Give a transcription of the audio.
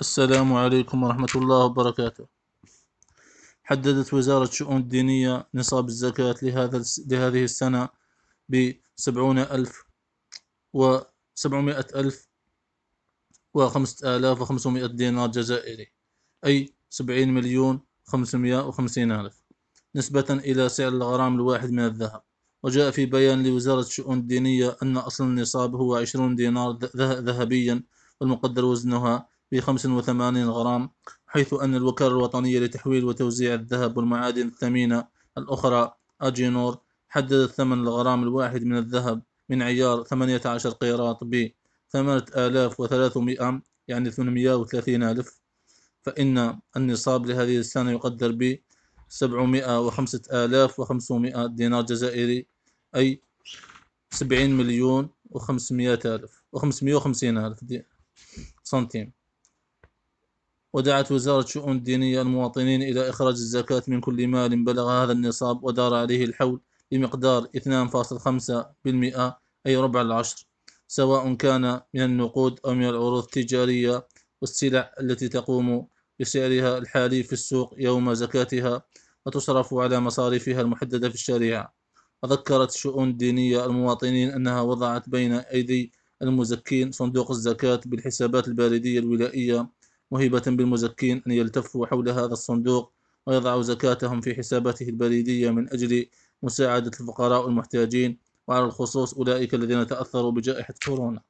السلام عليكم ورحمة الله وبركاته حددت وزارة الشؤون الدينية نصاب الزكاة لهذا لهذه السنة بسبعون ألف وسبعمائة ألف وخمسة آلاف وخمسمائة دينار جزائري أي سبعين مليون خمسمائة وخمسين ألف نسبة إلى سعر الغرام الواحد من الذهب وجاء في بيان لوزارة الشؤون الدينية أن أصل النصاب هو عشرون دينار ذهبيا والمقدر وزنها ب 85 غرام حيث أن الوكالة الوطنية لتحويل وتوزيع الذهب والمعادن الثمينة الأخرى أجينور حددت ثمن الغرام الواحد من الذهب من عيار 18 قيراط ب 8300 يعني 830 ألف فإن النصاب لهذه السنة يقدر ب 705500 دينار جزائري أي 70 مليون و 500 ألف و 550 ألف سنتيم ودعت وزارة شؤون الدينية المواطنين إلى إخراج الزكاة من كل مال بلغ هذا النصاب ودار عليه الحول بمقدار 2.5% أي ربع العشر سواء كان من النقود أو من العروض التجارية والسلع التي تقوم بسعرها الحالي في السوق يوم زكاتها وتصرف على مصاريفها المحددة في الشريعة وذكرت الشؤون الدينية المواطنين أنها وضعت بين أيدي المزكين صندوق الزكاة بالحسابات البريدية الولائية مهيبة بالمزكين أن يلتفوا حول هذا الصندوق ويضعوا زكاتهم في حساباته البريدية من أجل مساعدة الفقراء والمحتاجين وعلى الخصوص أولئك الذين تأثروا بجائحة كورونا